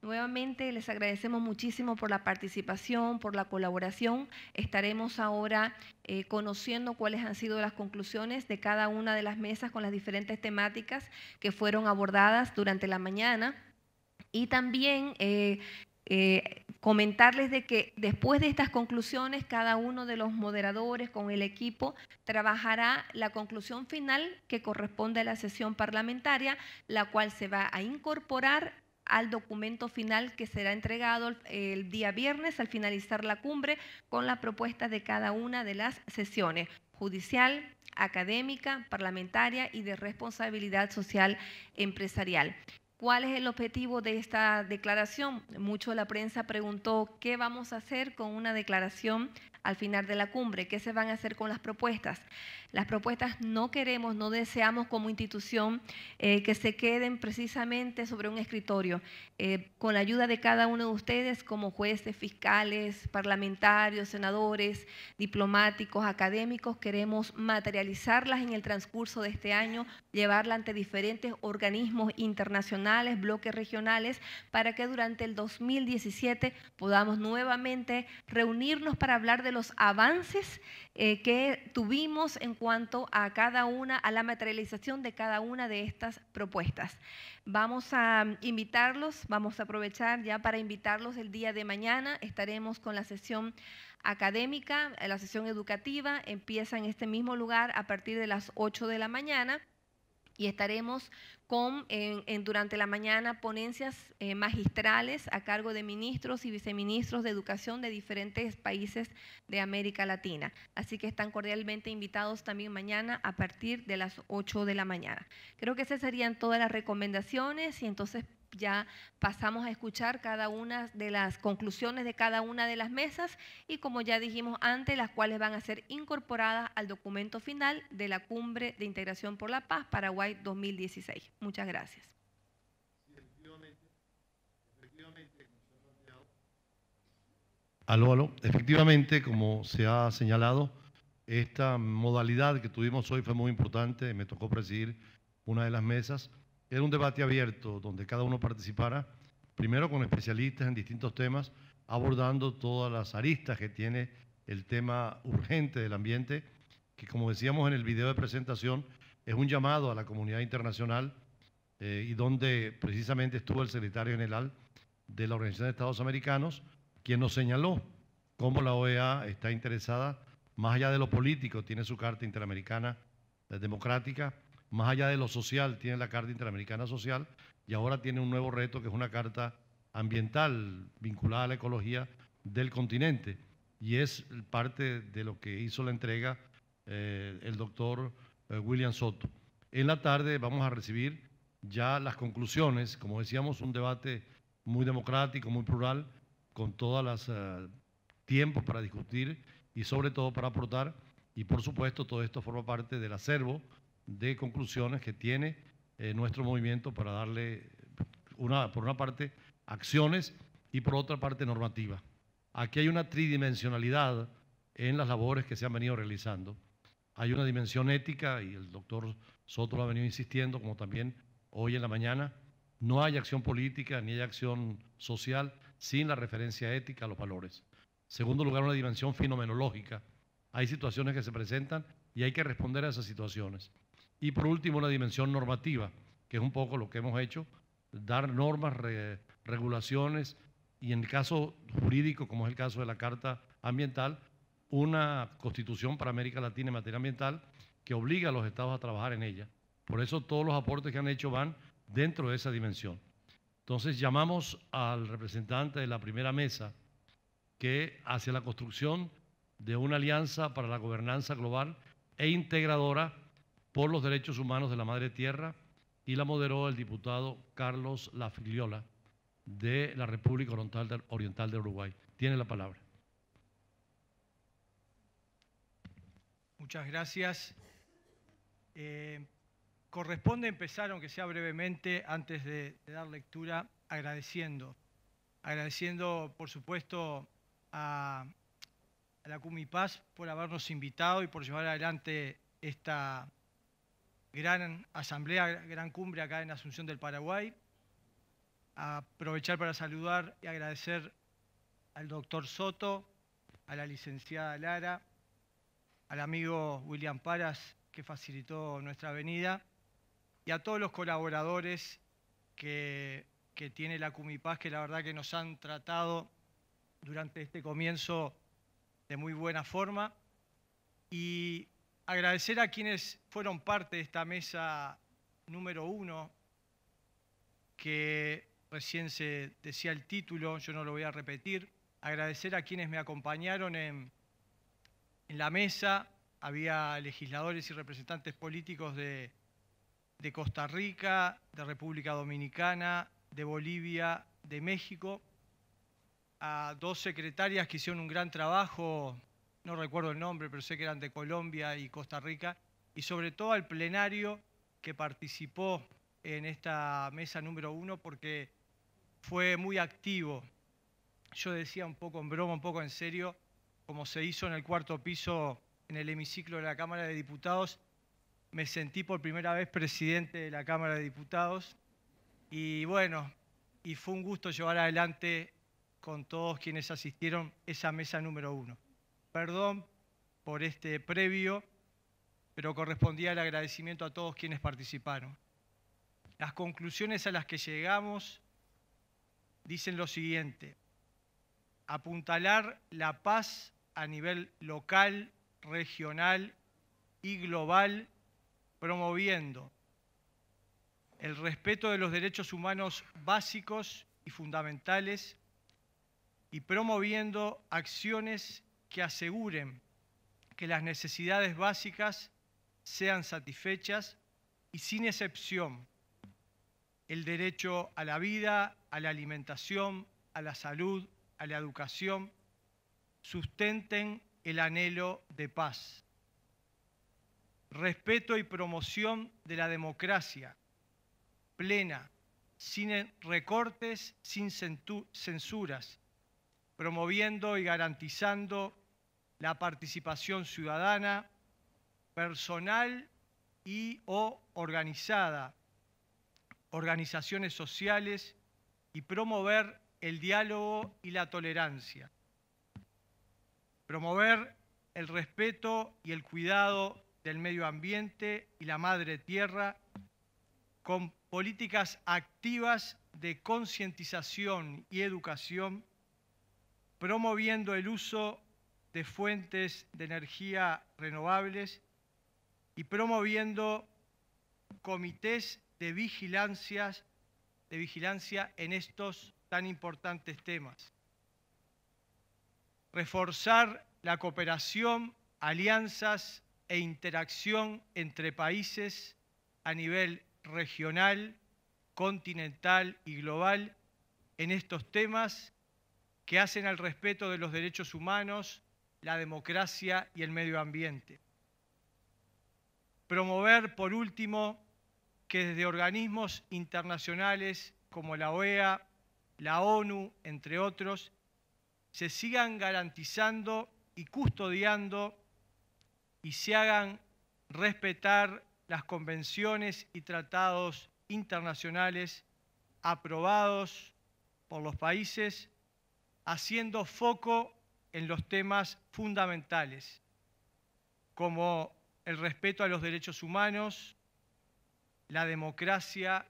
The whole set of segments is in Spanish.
Nuevamente les agradecemos muchísimo por la participación, por la colaboración. Estaremos ahora eh, conociendo cuáles han sido las conclusiones de cada una de las mesas con las diferentes temáticas que fueron abordadas durante la mañana. Y también eh, eh, comentarles de que después de estas conclusiones, cada uno de los moderadores con el equipo trabajará la conclusión final que corresponde a la sesión parlamentaria, la cual se va a incorporar al documento final que será entregado el día viernes al finalizar la cumbre con la propuesta de cada una de las sesiones judicial, académica, parlamentaria y de responsabilidad social empresarial. ¿Cuál es el objetivo de esta declaración? Mucho la prensa preguntó qué vamos a hacer con una declaración al final de la cumbre, qué se van a hacer con las propuestas. Las propuestas no queremos, no deseamos como institución eh, que se queden precisamente sobre un escritorio. Eh, con la ayuda de cada uno de ustedes, como jueces, fiscales, parlamentarios, senadores, diplomáticos, académicos, queremos materializarlas en el transcurso de este año llevarla ante diferentes organismos internacionales, bloques regionales, para que durante el 2017 podamos nuevamente reunirnos para hablar de los avances eh, que tuvimos en cuanto a cada una, a la materialización de cada una de estas propuestas. Vamos a invitarlos, vamos a aprovechar ya para invitarlos el día de mañana, estaremos con la sesión académica, la sesión educativa empieza en este mismo lugar a partir de las 8 de la mañana y estaremos con en, durante la mañana ponencias eh, magistrales a cargo de ministros y viceministros de educación de diferentes países de América Latina. Así que están cordialmente invitados también mañana a partir de las 8 de la mañana. Creo que esas serían todas las recomendaciones y entonces ya pasamos a escuchar cada una de las conclusiones de cada una de las mesas y como ya dijimos antes, las cuales van a ser incorporadas al documento final de la Cumbre de Integración por la Paz Paraguay 2016. Muchas gracias. Aló, aló. Efectivamente, como se ha señalado, esta modalidad que tuvimos hoy fue muy importante, me tocó presidir una de las mesas. Era un debate abierto donde cada uno participara, primero con especialistas en distintos temas, abordando todas las aristas que tiene el tema urgente del ambiente, que como decíamos en el video de presentación, es un llamado a la comunidad internacional eh, y donde precisamente estuvo el secretario general de la Organización de Estados Americanos, quien nos señaló cómo la OEA está interesada, más allá de lo político, tiene su Carta Interamericana eh, Democrática, más allá de lo social, tiene la Carta Interamericana Social y ahora tiene un nuevo reto que es una carta ambiental vinculada a la ecología del continente. Y es parte de lo que hizo la entrega eh, el doctor eh, William Soto. En la tarde vamos a recibir ya las conclusiones, como decíamos, un debate muy democrático, muy plural, con todos los eh, tiempos para discutir y sobre todo para aportar. Y por supuesto todo esto forma parte del acervo de conclusiones que tiene eh, nuestro movimiento para darle, una, por una parte, acciones y por otra parte, normativa. Aquí hay una tridimensionalidad en las labores que se han venido realizando. Hay una dimensión ética y el doctor Soto lo ha venido insistiendo, como también hoy en la mañana. No hay acción política ni hay acción social sin la referencia ética a los valores. Segundo lugar, una dimensión fenomenológica. Hay situaciones que se presentan y hay que responder a esas situaciones. Y por último, la dimensión normativa, que es un poco lo que hemos hecho, dar normas, regulaciones y en el caso jurídico, como es el caso de la Carta Ambiental, una constitución para América Latina en materia ambiental que obliga a los estados a trabajar en ella. Por eso todos los aportes que han hecho van dentro de esa dimensión. Entonces llamamos al representante de la primera mesa que hacia la construcción de una alianza para la gobernanza global e integradora por los Derechos Humanos de la Madre Tierra y la moderó el diputado Carlos Lafiliola de la República Oriental de Uruguay. Tiene la palabra. Muchas gracias. Eh, corresponde empezar, aunque sea brevemente, antes de, dar lectura, agradeciendo. Agradeciendo, por supuesto, a, a la Cumipaz por habernos invitado y por llevar adelante esta, gran asamblea, gran cumbre acá en Asunción del Paraguay. Aprovechar para saludar y agradecer al doctor Soto, a la licenciada Lara, al amigo William Paras que facilitó nuestra venida y a todos los colaboradores que, tiene la Cumipaz, que la verdad que nos han tratado durante este comienzo de muy buena forma. Y agradecer a quienes fueron parte de esta mesa número uno, que recién se decía el título, yo no lo voy a repetir. Agradecer a quienes me acompañaron en, la mesa. Había legisladores y representantes políticos de Costa Rica, de República Dominicana, de Bolivia, de México, a dos secretarias que hicieron un gran trabajo no recuerdo el nombre, pero sé que eran de Colombia y Costa Rica, y sobre todo al plenario que participó en esta mesa número uno porque fue muy activo. Yo decía un poco en broma, un poco en serio, como se hizo en el cuarto piso en el hemiciclo de la Cámara de Diputados, me sentí por primera vez presidente de la Cámara de Diputados y bueno, y fue un gusto llevar adelante con todos quienes asistieron esa mesa número uno. Perdón por este previo, pero correspondía el agradecimiento a todos quienes participaron. Las conclusiones a las que llegamos dicen lo siguiente, apuntalar la paz a nivel local, regional y global, promoviendo el respeto de los derechos humanos básicos y fundamentales y promoviendo acciones que aseguren que las necesidades básicas sean satisfechas y sin excepción el derecho a la vida, a la alimentación, a la salud, a la educación, sustenten el anhelo de paz. Respeto y promoción de la democracia plena, sin recortes, sin censuras, promoviendo y garantizando la participación ciudadana, personal y o organizada, organizaciones sociales y promover el diálogo y la tolerancia. Promover el respeto y el cuidado del medio ambiente y la madre tierra con políticas activas de concientización y educación promoviendo el uso de fuentes de energía renovables y promoviendo comités de vigilancia, de vigilancia en estos tan importantes temas. Reforzar la cooperación, alianzas e interacción entre países a nivel regional, continental y global en estos temas que hacen al respeto de los derechos humanos, la democracia y el medio ambiente. Promover, por último, que desde organismos internacionales como la OEA, la ONU, entre otros, se sigan garantizando y custodiando y se hagan respetar las convenciones y tratados internacionales aprobados por los países haciendo foco en los temas fundamentales, como el respeto a los derechos humanos, la democracia,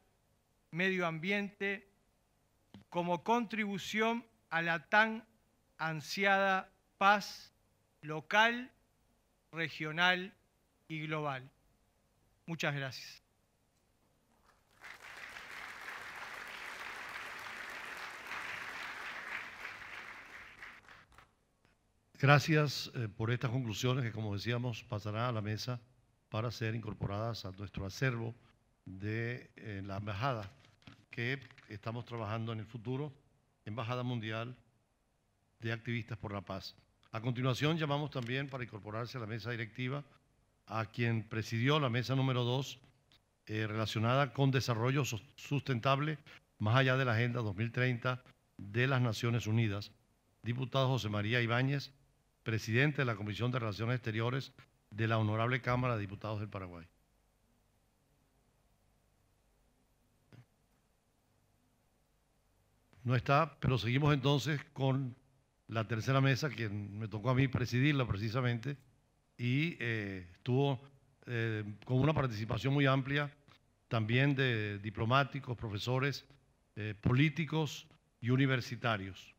medio ambiente, como contribución a la tan ansiada paz local, regional y global. Muchas gracias. Gracias eh, por estas conclusiones que, como decíamos, pasarán a la mesa para ser incorporadas a nuestro acervo de eh, la embajada que estamos trabajando en el futuro, Embajada Mundial de Activistas por la Paz. A continuación llamamos también para incorporarse a la mesa directiva a quien presidió la mesa número 2 eh, relacionada con desarrollo sustentable más allá de la Agenda 2030 de las Naciones Unidas, diputado José María Ibáñez presidente de la Comisión de Relaciones Exteriores de la Honorable Cámara de Diputados del Paraguay. No está, pero seguimos entonces con la tercera mesa, que me tocó a mí presidirla precisamente, y eh, estuvo eh, con una participación muy amplia también de diplomáticos, profesores, eh, políticos y universitarios.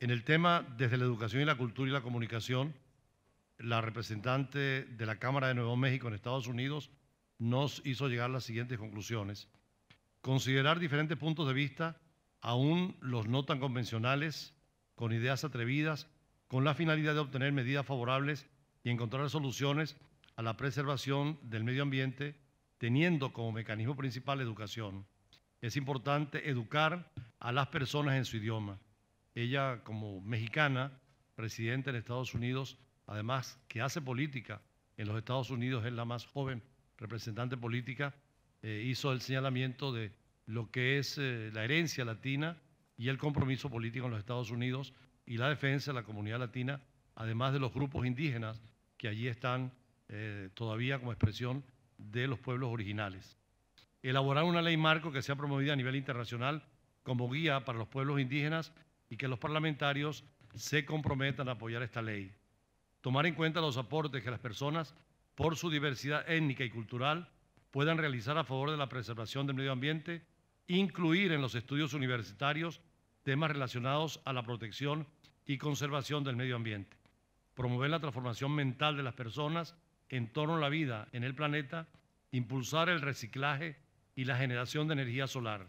En el tema desde la educación y la cultura y la comunicación, la representante de la Cámara de Nuevo México en Estados Unidos nos hizo llegar las siguientes conclusiones. Considerar diferentes puntos de vista, aún los no tan convencionales, con ideas atrevidas, con la finalidad de obtener medidas favorables y encontrar soluciones a la preservación del medio ambiente, teniendo como mecanismo principal educación. Es importante educar a las personas en su idioma ella como mexicana, presidente en Estados Unidos, además que hace política en los Estados Unidos, es la más joven representante política, eh, hizo el señalamiento de lo que es eh, la herencia latina y el compromiso político en los Estados Unidos y la defensa de la comunidad latina, además de los grupos indígenas que allí están eh, todavía como expresión de los pueblos originales. Elaborar una ley marco que sea promovida a nivel internacional como guía para los pueblos indígenas y que los parlamentarios se comprometan a apoyar esta ley. Tomar en cuenta los aportes que las personas, por su diversidad étnica y cultural, puedan realizar a favor de la preservación del medio ambiente, incluir en los estudios universitarios temas relacionados a la protección y conservación del medio ambiente, promover la transformación mental de las personas en torno a la vida en el planeta, impulsar el reciclaje y la generación de energía solar,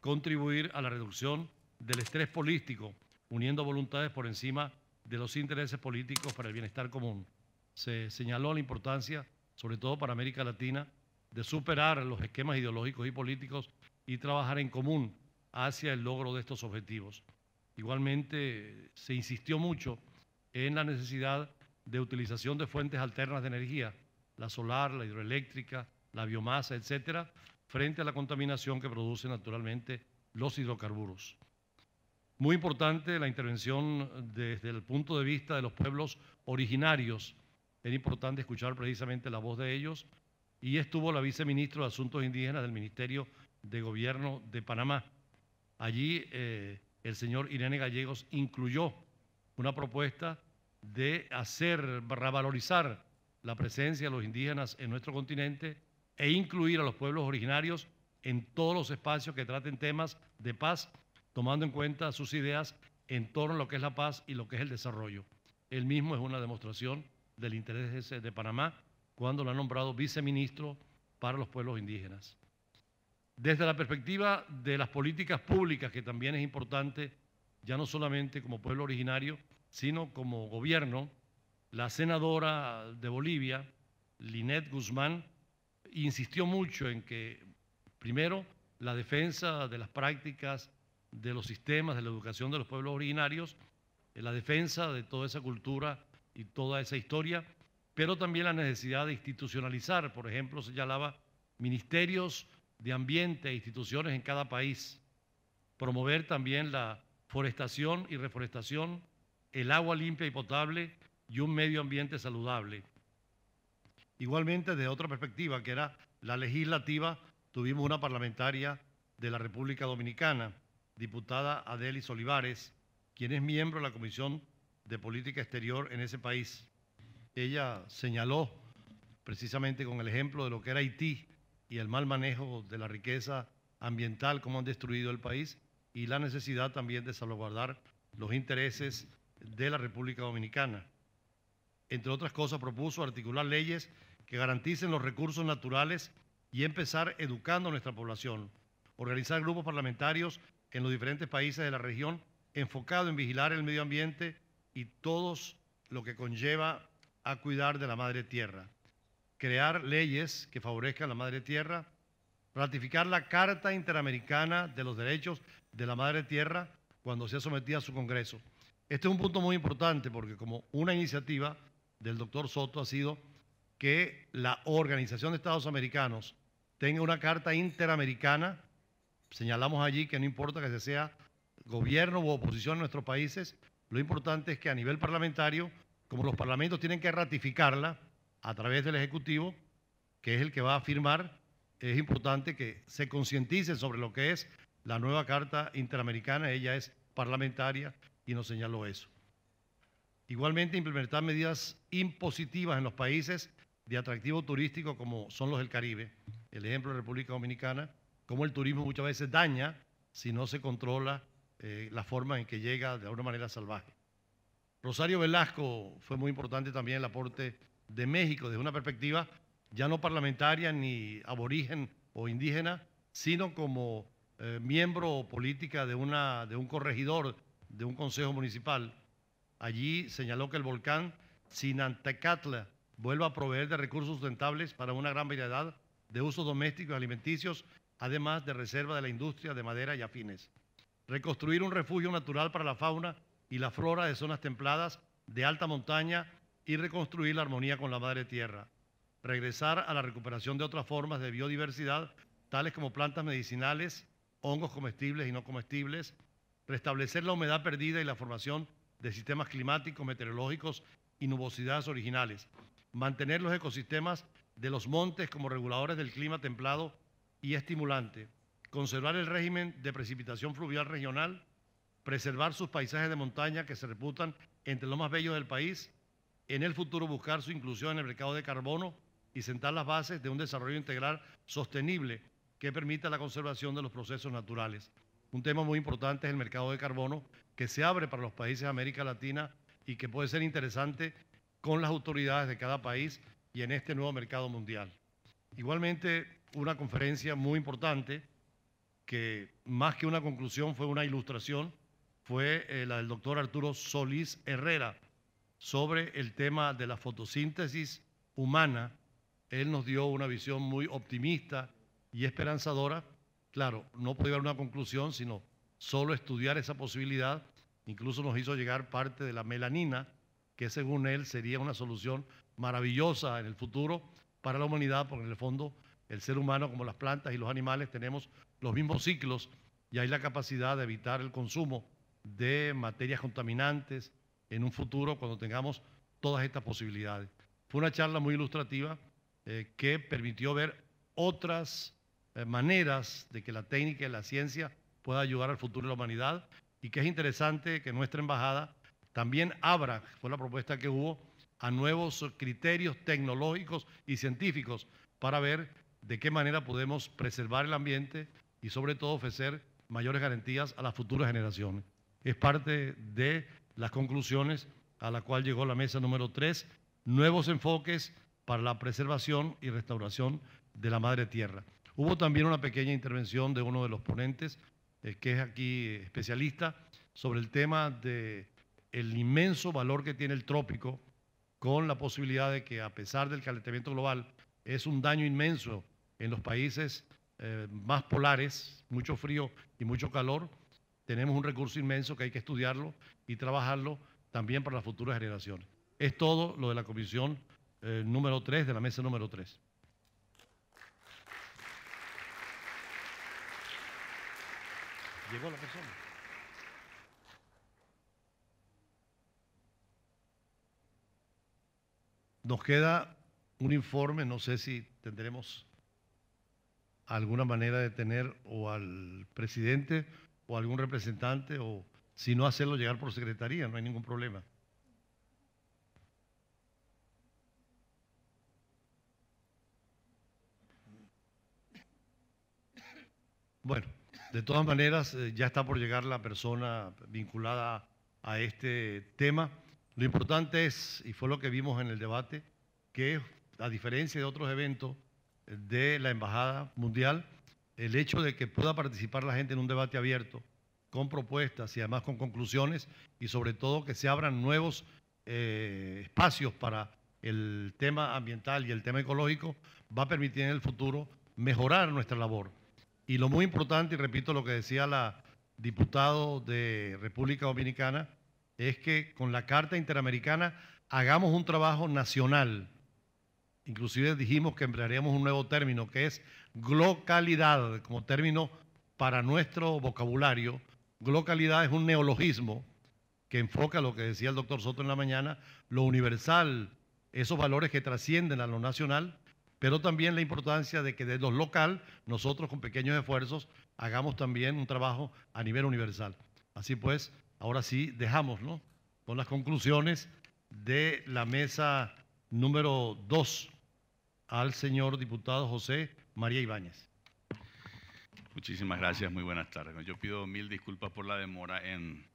contribuir a la reducción de del estrés político, uniendo voluntades por encima de los intereses políticos para el bienestar común. Se señaló la importancia, sobre todo para América Latina, de superar los esquemas ideológicos y políticos y trabajar en común hacia el logro de estos objetivos. Igualmente, se insistió mucho en la necesidad de utilización de fuentes alternas de energía, la solar, la hidroeléctrica, la biomasa, etcétera, frente a la contaminación que producen naturalmente los hidrocarburos. Muy importante la intervención desde el punto de vista de los pueblos originarios. Es importante escuchar precisamente la voz de ellos. Y estuvo la viceministra de Asuntos Indígenas del Ministerio de Gobierno de Panamá. Allí eh, el señor Irene Gallegos incluyó una propuesta de hacer, revalorizar la presencia de los indígenas en nuestro continente e incluir a los pueblos originarios en todos los espacios que traten temas de paz tomando en cuenta sus ideas en torno a lo que es la paz y lo que es el desarrollo. Él mismo es una demostración del interés de Panamá cuando lo ha nombrado viceministro para los pueblos indígenas. Desde la perspectiva de las políticas públicas, que también es importante, ya no solamente como pueblo originario, sino como gobierno, la senadora de Bolivia, Linet Guzmán, insistió mucho en que, primero, la defensa de las prácticas de los sistemas, de la educación de los pueblos originarios, en la defensa de toda esa cultura y toda esa historia, pero también la necesidad de institucionalizar, por ejemplo, se señalaba ministerios de ambiente e instituciones en cada país, promover también la forestación y reforestación, el agua limpia y potable y un medio ambiente saludable. Igualmente, de otra perspectiva, que era la legislativa, tuvimos una parlamentaria de la República Dominicana, diputada Adelis Olivares, quien es miembro de la Comisión de Política Exterior en ese país. Ella señaló precisamente con el ejemplo de lo que era Haití y el mal manejo de la riqueza ambiental, cómo han destruido el país y la necesidad también de salvaguardar los intereses de la República Dominicana. Entre otras cosas, propuso articular leyes que garanticen los recursos naturales y empezar educando a nuestra población, organizar grupos parlamentarios en los diferentes países de la región, enfocado en vigilar el medio ambiente y todo lo que conlleva a cuidar de la madre tierra, crear leyes que favorezcan la madre tierra, ratificar la Carta Interamericana de los Derechos de la Madre Tierra cuando sea sometida a su Congreso. Este es un punto muy importante porque como una iniciativa del doctor Soto ha sido que la Organización de Estados Americanos tenga una Carta Interamericana Señalamos allí que no importa que se sea gobierno u oposición en nuestros países, lo importante es que a nivel parlamentario, como los parlamentos tienen que ratificarla a través del Ejecutivo, que es el que va a firmar, es importante que se concientice sobre lo que es la nueva Carta Interamericana, ella es parlamentaria y nos señaló eso. Igualmente, implementar medidas impositivas en los países de atractivo turístico como son los del Caribe, el ejemplo de República Dominicana, cómo el turismo muchas veces daña si no se controla eh, la forma en que llega de alguna manera salvaje. Rosario Velasco fue muy importante también el aporte de México desde una perspectiva ya no parlamentaria ni aborigen o indígena, sino como eh, miembro política de, una, de un corregidor de un consejo municipal. Allí señaló que el volcán Sinantecatla vuelva a proveer de recursos sustentables para una gran variedad de usos domésticos y alimenticios además de reserva de la industria de madera y afines. Reconstruir un refugio natural para la fauna y la flora de zonas templadas de alta montaña y reconstruir la armonía con la madre tierra. Regresar a la recuperación de otras formas de biodiversidad, tales como plantas medicinales, hongos comestibles y no comestibles. Restablecer la humedad perdida y la formación de sistemas climáticos, meteorológicos y nubosidades originales. Mantener los ecosistemas de los montes como reguladores del clima templado y estimulante, conservar el régimen de precipitación fluvial regional, preservar sus paisajes de montaña que se reputan entre los más bellos del país, en el futuro buscar su inclusión en el mercado de carbono y sentar las bases de un desarrollo integral sostenible que permita la conservación de los procesos naturales. Un tema muy importante es el mercado de carbono que se abre para los países de América Latina y que puede ser interesante con las autoridades de cada país y en este nuevo mercado mundial. Igualmente, una conferencia muy importante que más que una conclusión fue una ilustración, fue eh, la del doctor Arturo Solís Herrera sobre el tema de la fotosíntesis humana. Él nos dio una visión muy optimista y esperanzadora. Claro, no podía haber una conclusión, sino solo estudiar esa posibilidad. Incluso nos hizo llegar parte de la melanina, que según él sería una solución maravillosa en el futuro para la humanidad, porque en el fondo el ser humano, como las plantas y los animales, tenemos los mismos ciclos y hay la capacidad de evitar el consumo de materias contaminantes en un futuro cuando tengamos todas estas posibilidades. Fue una charla muy ilustrativa eh, que permitió ver otras eh, maneras de que la técnica y la ciencia pueda ayudar al futuro de la humanidad y que es interesante que nuestra embajada también abra, fue la propuesta que hubo, a nuevos criterios tecnológicos y científicos para ver de qué manera podemos preservar el ambiente y sobre todo ofrecer mayores garantías a las futuras generaciones. Es parte de las conclusiones a la cual llegó la mesa número 3, nuevos enfoques para la preservación y restauración de la madre tierra. Hubo también una pequeña intervención de uno de los ponentes, eh, que es aquí eh, especialista, sobre el tema del el inmenso valor que tiene el trópico, con la posibilidad de que a pesar del calentamiento global, es un daño inmenso en los países eh, más polares, mucho frío y mucho calor, tenemos un recurso inmenso que hay que estudiarlo y trabajarlo también para las futuras generaciones. Es todo lo de la comisión eh, número 3, de la mesa número 3. Llegó la persona. Nos queda un informe, no sé si tendremos alguna manera de tener o al presidente o algún representante o si no hacerlo llegar por secretaría, no hay ningún problema. Bueno, de todas maneras, eh, ya está por llegar la persona vinculada a este tema. Lo importante es, y fue lo que vimos en el debate, que a diferencia de otros eventos, de la Embajada Mundial el hecho de que pueda participar la gente en un debate abierto, con propuestas y además con conclusiones, y sobre todo que se abran nuevos eh, espacios para el tema ambiental y el tema ecológico, va a permitir en el futuro mejorar nuestra labor. Y lo muy importante, y repito lo que decía la diputado de República Dominicana, es que con la Carta Interamericana hagamos un trabajo nacional, Inclusive dijimos que emplearíamos un nuevo término que es glocalidad como término para nuestro vocabulario. Glocalidad es un neologismo que enfoca lo que decía el doctor Soto en la mañana, lo universal, esos valores que trascienden a lo nacional, pero también la importancia de que de lo local nosotros con pequeños esfuerzos hagamos también un trabajo a nivel universal. Así pues, ahora sí dejamos con las conclusiones de la mesa número 2 al señor diputado José María Ibáñez. Muchísimas gracias, muy buenas tardes. Yo pido mil disculpas por la demora en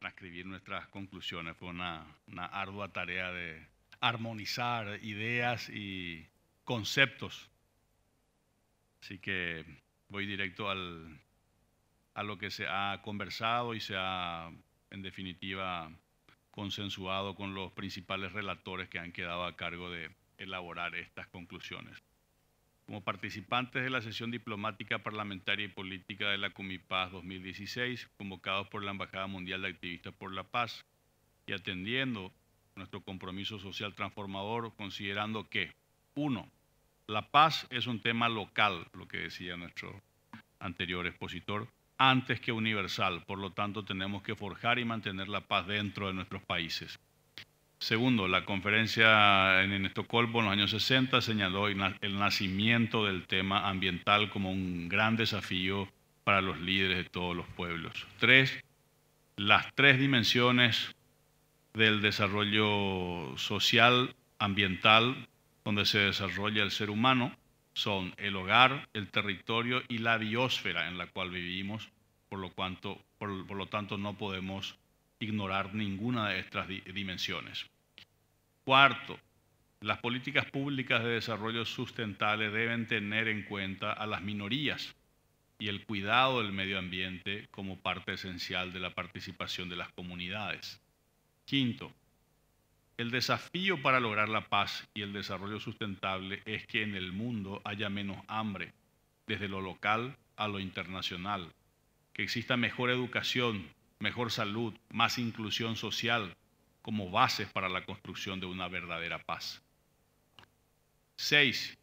transcribir nuestras conclusiones. Fue una, una ardua tarea de armonizar ideas y conceptos. Así que voy directo al, a lo que se ha conversado y se ha, en definitiva, consensuado con los principales relatores que han quedado a cargo de, elaborar estas conclusiones. Como participantes de la sesión diplomática, parlamentaria y política de la Cumipaz 2016, convocados por la Embajada Mundial de Activistas por la Paz y atendiendo nuestro compromiso social transformador, considerando que, uno, la paz es un tema local, lo que decía nuestro anterior expositor, antes que universal. Por lo tanto, tenemos que forjar y mantener la paz dentro de nuestros países. Segundo, la conferencia en Estocolmo en los años 60 señaló el nacimiento del tema ambiental como un gran desafío para los líderes de todos los pueblos. Tres, las tres dimensiones del desarrollo social, ambiental, donde se desarrolla el ser humano, son el hogar, el territorio y la biosfera en la cual vivimos, por lo, cuanto, por, lo tanto no podemos ignorar ninguna de estas dimensiones. Cuarto, las políticas públicas de desarrollo sustentable deben tener en cuenta a las minorías y el cuidado del medio ambiente como parte esencial de la participación de las comunidades. Quinto, el desafío para lograr la paz y el desarrollo sustentable es que en el mundo haya menos hambre, desde lo local a lo internacional, que exista mejor educación, mejor salud, más inclusión social, como bases para la construcción de una verdadera paz. Seis,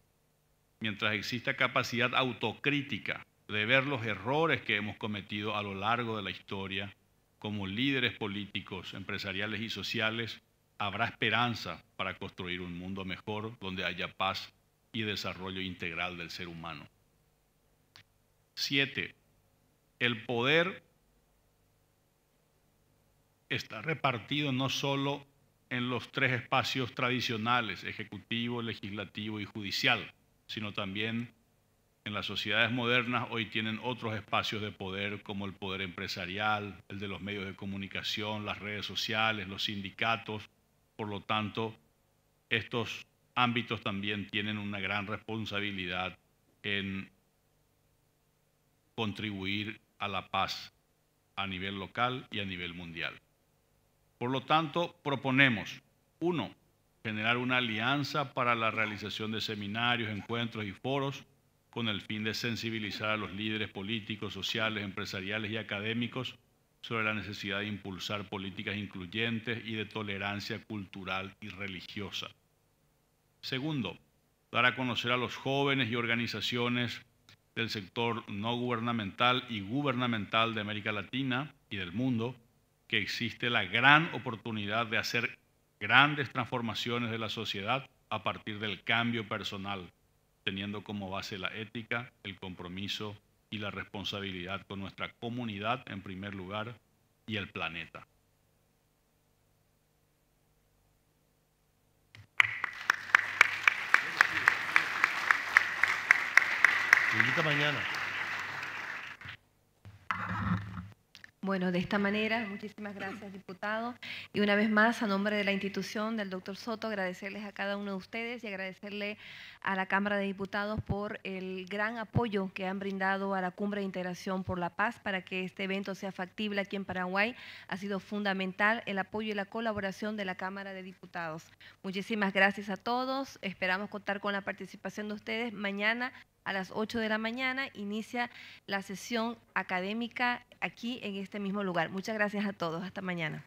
mientras exista capacidad autocrítica de ver los errores que hemos cometido a lo largo de la historia, como líderes políticos, empresariales y sociales, habrá esperanza para construir un mundo mejor donde haya paz y desarrollo integral del ser humano. Siete, el poder está repartido no solo en los tres espacios tradicionales, ejecutivo, legislativo y judicial, sino también en las sociedades modernas hoy tienen otros espacios de poder como el poder empresarial, el de los medios de comunicación, las redes sociales, los sindicatos. Por lo tanto, estos ámbitos también tienen una gran responsabilidad en contribuir a la paz a nivel local y a nivel mundial. Por lo tanto, proponemos, uno, generar una alianza para la realización de seminarios, encuentros y foros con el fin de sensibilizar a los líderes políticos, sociales, empresariales y académicos sobre la necesidad de impulsar políticas incluyentes y de tolerancia cultural y religiosa. Segundo, dar a conocer a los jóvenes y organizaciones del sector no gubernamental y gubernamental de América Latina y del mundo que existe la gran oportunidad de hacer grandes transformaciones de la sociedad a partir del cambio personal, teniendo como base la ética, el compromiso y la responsabilidad con nuestra comunidad en primer lugar y el planeta. mañana. Bueno, de esta manera, muchísimas gracias, diputados. Y una vez más, a nombre de la institución del doctor Soto, agradecerles a cada uno de ustedes y agradecerle a la Cámara de Diputados por el gran apoyo que han brindado a la Cumbre de Integración por la Paz para que este evento sea factible aquí en Paraguay. Ha sido fundamental el apoyo y la colaboración de la Cámara de Diputados. Muchísimas gracias a todos. Esperamos contar con la participación de ustedes mañana a las 8 de la mañana inicia la sesión académica aquí en este mismo lugar. Muchas gracias a todos. Hasta mañana.